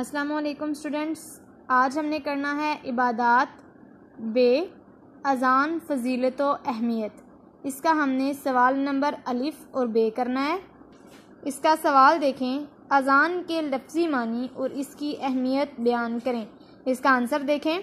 अस्सलाम वालेकुम स्टूडेंट्स आज हमने करना है इबादत बे अज़ान फजीलत व अहमियत इसका हमने सवाल नंबर अलिफ़ और बे करना है इसका सवाल देखें अज़ान के लफ्ज़ी मानी और इसकी अहमियत बयान करें इसका आंसर देखें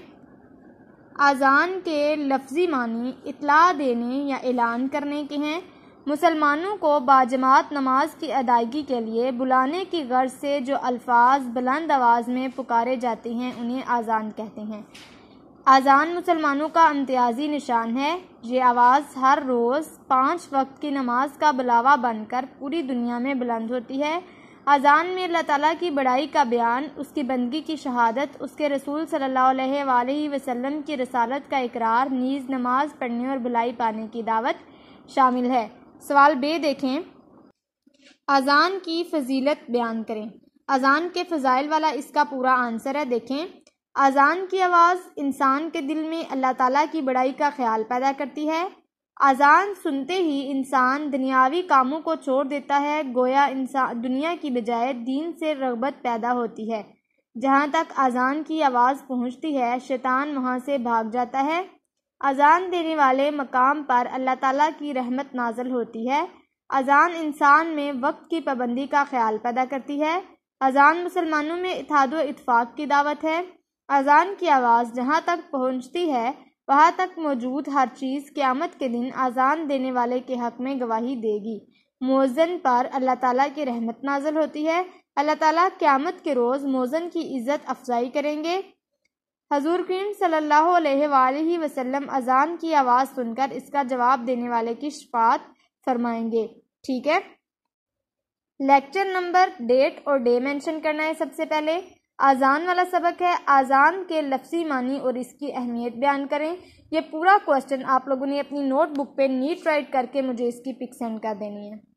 अज़ान के लफ्ज़ी मानी इतला देने या ऐलान करने के हैं मुसलमानों को बाजमात नमाज की अदायगी के लिए बुलाने की गर्ज से जो अल्फाज बुलंद आवाज़ में पुकारे जाते हैं उन्हें आज़ान कहते हैं आज़ान मुसलमानों का इम्तियाजी निशान है ये आवाज़ हर रोज़ पाँच वक्त की नमाज का बुलावा बनकर पूरी दुनिया में बुलंद होती है आज़ान में अल्लाह ताला की बड़ाई का बयान उसकी बंदगी की शहादत उसके रसूल सल्लल्लाहु अलैहि वसल्लम की रसालत का इकरार नीज़ नमाज पढ़ने और भलाई पाने की दावत शामिल है सवाल बे देखें अजान की फजीलत बयान करें अजान के फ़जाइल वाला इसका पूरा आंसर है देखें अजान की आवाज़ इंसान के दिल में अल्लाह ताला की बड़ाई का ख्याल पैदा करती है अजान सुनते ही इंसान दुनियावी कामों को छोड़ देता है गोया इंसान दुनिया की बजाय दीन से रगबत पैदा होती है जहाँ तक अजान की आवाज़ पहुँचती है शैतान वहाँ से भाग जाता है अज़ान देने वाले मकाम पर अल्लाह ताला की रहमत नाजल होती है अज़ान इंसान में वक्त की पाबंदी का ख्याल पैदा करती है अज़ान मुसलमानों में इतिहाद इतफाक़ की दावत है अज़ान की आवाज़ जहाँ तक पहुँचती है वहाँ तक मौजूद हर चीज़ क़्यामत के दिन अज़ान देने वाले के हक़ में गवाही देगी मोजन पर अल्लाह ताला की रहमत नाजल होती है अल्लाह ताला क़्यामत के रोज़ मोजन की इज़्ज़त अफजाई करेंगे हजूर करीम अलैहि वसल्लम अजान की आवाज़ सुनकर इसका जवाब देने वाले की शफात फरमाएंगे ठीक है लेक्चर नंबर डेट और डे मेंशन करना है सबसे पहले आज़ान वाला सबक है आज़ान के लफ्सी मानी और इसकी अहमियत बयान करें यह पूरा क्वेश्चन आप लोगों ने अपनी नोटबुक पे नीट राइट करके मुझे इसकी पिक सेंड कर देनी है